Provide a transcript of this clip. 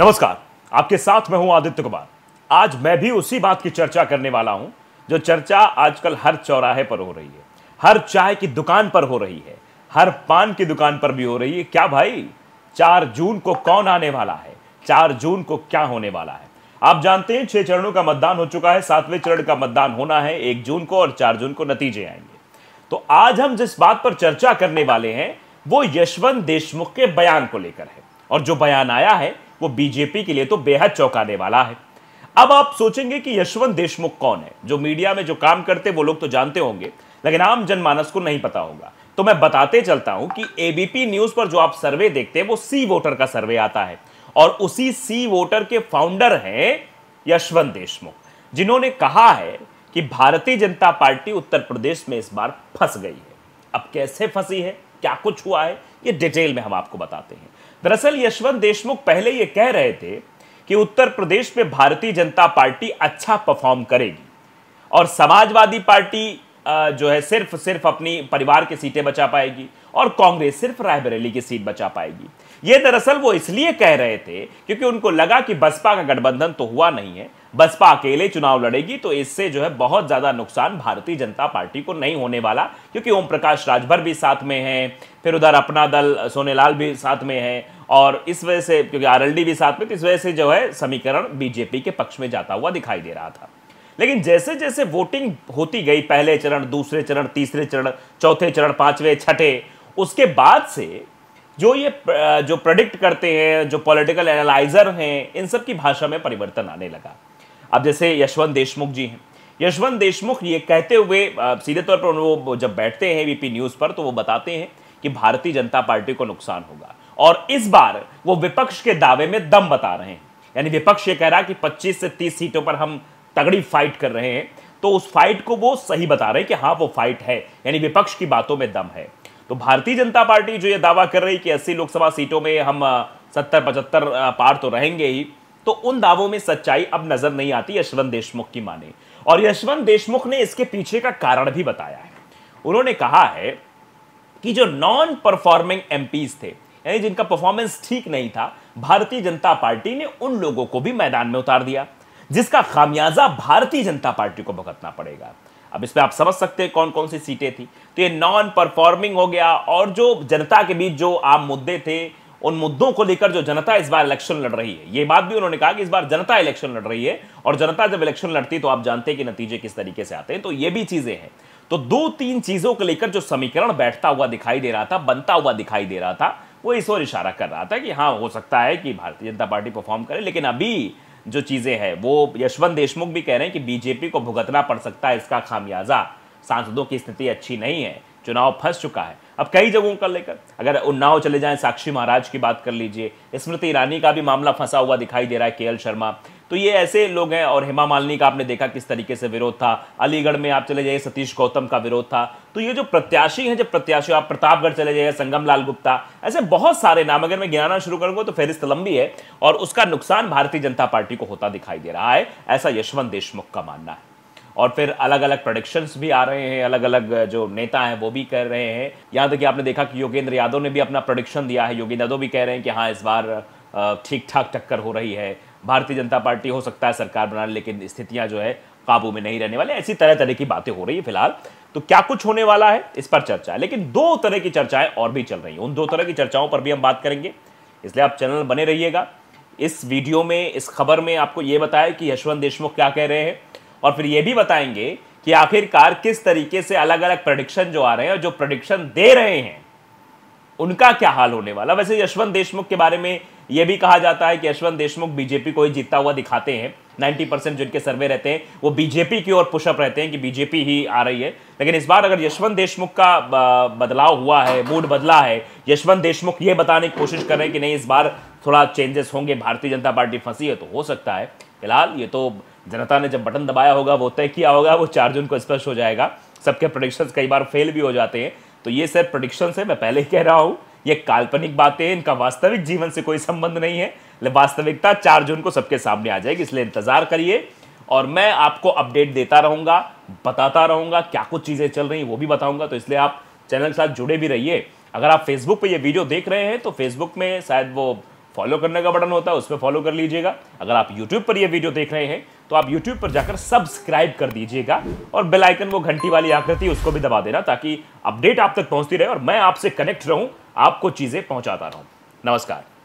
नमस्कार आपके साथ मैं हूं आदित्य कुमार आज मैं भी उसी बात की चर्चा करने वाला हूं जो चर्चा आजकल हर चौराहे पर हो रही है हर चाय की दुकान पर हो रही है हर पान की दुकान पर भी हो रही है क्या भाई चार जून को कौन आने वाला है चार जून को क्या होने वाला है आप जानते हैं छह चरणों का मतदान हो चुका है सातवें चरण का मतदान होना है एक जून को और चार जून को नतीजे आएंगे तो आज हम जिस बात पर चर्चा करने वाले हैं वो यशवंत देशमुख के बयान को लेकर है और जो बयान आया है वो बीजेपी के लिए तो बेहद चौंकाने वाला है अब आप सोचेंगे कि यशवंत देशमुख कौन है जो मीडिया में जो काम करते वो लोग तो जानते होंगे लेकिन आम जनमानस को नहीं पता होगा तो मैं बताते चलता हूं कि एबीपी न्यूज पर जो आप सर्वे देखते हैं वो सी वोटर का सर्वे आता है और उसी सी वोटर के फाउंडर हैं यशवंत देशमुख जिन्होंने कहा है कि भारतीय जनता पार्टी उत्तर प्रदेश में इस बार फंस गई है अब कैसे फंसी है क्या कुछ हुआ है ये डिटेल में हम आपको बताते हैं दरअसल यशवंत देशमुख पहले ये कह रहे थे कि उत्तर प्रदेश में भारतीय जनता पार्टी अच्छा परफॉर्म करेगी और समाजवादी पार्टी जो है सिर्फ सिर्फ अपनी परिवार की सीटें बचा पाएगी और कांग्रेस सिर्फ रायबरेली की सीट बचा पाएगी ये दरअसल वो इसलिए कह रहे थे क्योंकि उनको लगा कि बसपा का गठबंधन तो हुआ नहीं है बसपा अकेले चुनाव लड़ेगी तो इससे जो है बहुत ज्यादा नुकसान भारतीय जनता पार्टी को नहीं होने वाला क्योंकि ओम प्रकाश राजभर भी साथ में है फिर उधर अपना दल सोनेलाल भी साथ में है और इस वजह से क्योंकि आरएलडी भी साथ में तो इस वजह से जो है समीकरण बीजेपी के पक्ष में जाता हुआ दिखाई दे रहा था लेकिन जैसे जैसे वोटिंग होती गई पहले चरण दूसरे चरण तीसरे चरण चौथे चरण पांचवें छठे उसके बाद से जो ये जो प्रडिक्ट करते हैं जो पॉलिटिकल एनालाइजर हैं इन सब की भाषा में परिवर्तन आने लगा अब जैसे यशवंत देशमुख जी हैं यशवंत देशमुख ये कहते हुए सीधे तौर पर वो जब बैठते हैं वीपी न्यूज़ पर तो वो बताते हैं कि भारतीय जनता पार्टी को नुकसान होगा और इस बार वो विपक्ष के दावे में दम बता रहे हैं यानी विपक्ष ये कह रहा कि 25 से 30 सीटों पर हम तगड़ी फाइट कर रहे हैं तो उस फाइट को वो सही बता रहे हैं कि हाँ वो फाइट है यानी विपक्ष की बातों में दम है तो भारतीय जनता पार्टी जो ये दावा कर रही कि अस्सी लोकसभा सीटों में हम सत्तर पचहत्तर पार तो रहेंगे ही तो उन दावों में सच्चाई अब नजर नहीं आती यशवंत देशमुख की माने और यशवंत देशमुख ने इसके पीछे का कारण भी बताया है उन्होंने कहा है कि जो नॉन परफॉर्मिंग एमपीज थे यानी जिनका परफॉर्मेंस ठीक नहीं था भारतीय जनता पार्टी ने उन लोगों को भी मैदान में उतार दिया जिसका खामियाजा भारतीय जनता पार्टी को भुगतना पड़ेगा अब इसमें आप समझ सकते हैं कौन कौन सी सीटें थी तो ये नॉन परफॉर्मिंग हो गया और जो जनता के बीच जो आम मुद्दे थे उन मुद्दों को लेकर जो जनता इस बार इलेक्शन लड़ रही है ये बात भी उन्होंने कहा कि इस बार जनता इलेक्शन लड़ रही है और जनता जब इलेक्शन लड़ती है तो आप जानते हैं कि नतीजे किस तरीके से आते हैं तो ये भी चीजें हैं तो दो तीन चीजों को लेकर जो समीकरण बैठता हुआ दिखाई दे रहा था बनता हुआ दिखाई दे रहा था वो इस ओर इशारा कर रहा था कि हाँ हो सकता है कि भारतीय जनता पार्टी परफॉर्म करे लेकिन अभी जो चीजें हैं वो यशवंत देशमुख भी कह रहे हैं कि बीजेपी को भुगतना पड़ सकता है इसका खामियाजा सांसदों की स्थिति अच्छी नहीं है चुनाव फंस चुका है अब कई जगहों का लेकर अगर उन्नाव चले जाएं साक्षी महाराज की बात कर लीजिए स्मृति ईरानी का भी मामला फंसा हुआ दिखाई दे रहा है के शर्मा तो ये ऐसे लोग हैं और हेमा मालिनी का आपने देखा किस तरीके से विरोध था अलीगढ़ में आप चले जाइए सतीश गौतम का विरोध था तो ये जो प्रत्याशी हैं जब प्रत्याशी आप प्रतापगढ़ चले जाइए संगम लाल गुप्ता ऐसे बहुत सारे नाम अगर मैं गिनाना शुरू करूंगा तो फेरिस्त लंबी है और उसका नुकसान भारतीय जनता पार्टी को होता दिखाई दे रहा है ऐसा यशवंत देशमुख का मानना है और फिर अलग अलग प्रोडिक्शंस भी आ रहे हैं अलग अलग जो नेता हैं वो भी कर रहे हैं यहाँ तक कि आपने देखा कि योगेंद्र यादव ने भी अपना प्रोडिक्शन दिया है योगेंद्र यादव भी कह रहे हैं कि हाँ इस बार ठीक ठाक टक्कर हो रही है भारतीय जनता पार्टी हो सकता है सरकार बना लेकिन स्थितियां जो है काबू में नहीं रहने वाले ऐसी तरह तरह की बातें हो रही है फिलहाल तो क्या कुछ होने वाला है इस पर चर्चा है लेकिन दो तरह की चर्चाएं और भी चल रही हैं उन दो तरह की चर्चाओं पर भी हम बात करेंगे इसलिए आप चैनल बने रहिएगा इस वीडियो में इस खबर में आपको ये बताया कि यशवंत देशमुख क्या कह रहे हैं और फिर ये भी बताएंगे कि आखिरकार किस तरीके से अलग अलग प्रडिक्शन जो आ रहे हैं और जो प्रडिक्शन दे रहे हैं उनका क्या हाल होने वाला वैसे यशवंत देशमुख के बारे में यह भी कहा जाता है कि यशवंत देशमुख बीजेपी को ही जीतता हुआ दिखाते हैं 90 परसेंट जिनके सर्वे रहते हैं वो बीजेपी की ओर पुशअप रहते हैं कि बीजेपी ही आ रही है लेकिन इस बार अगर यशवंत देशमुख का बदलाव हुआ है मूड बदला है यशवंत देशमुख ये बताने की कोशिश कर रहे हैं कि नहीं इस बार थोड़ा चेंजेस होंगे भारतीय जनता पार्टी फंसी है तो हो सकता है फिलहाल ये तो जनता ने जब बटन दबाया होगा वो तय किया होगा वो चार जून को स्पष्ट हो जाएगा सबके प्रोडिक्शन कई बार फेल भी हो जाते हैं तो ये सर प्रोडिक्शन है मैं पहले ही कह रहा हूँ ये काल्पनिक बातें इनका वास्तविक जीवन से कोई संबंध नहीं है वास्तविकता चार जून को सबके सामने आ जाएगी इसलिए इंतजार करिए और मैं आपको अपडेट देता रहूंगा बताता रहूंगा क्या कुछ चीज़ें चल रही वो भी बताऊंगा तो इसलिए आप चैनल के साथ जुड़े भी रहिए अगर आप फेसबुक पर ये वीडियो देख रहे हैं तो फेसबुक में शायद वो फॉलो करने का बटन होता है उस पर फॉलो कर लीजिएगा अगर आप यूट्यूब पर यह वीडियो देख रहे हैं तो आप यूट्यूब पर जाकर सब्सक्राइब कर दीजिएगा और बेल आइकन वो घंटी वाली आकृति उसको भी दबा देना ताकि अपडेट आप तक पहुंचती रहे और मैं आपसे कनेक्ट रहूं आपको चीज़ें पहुंचाता रहूं नमस्कार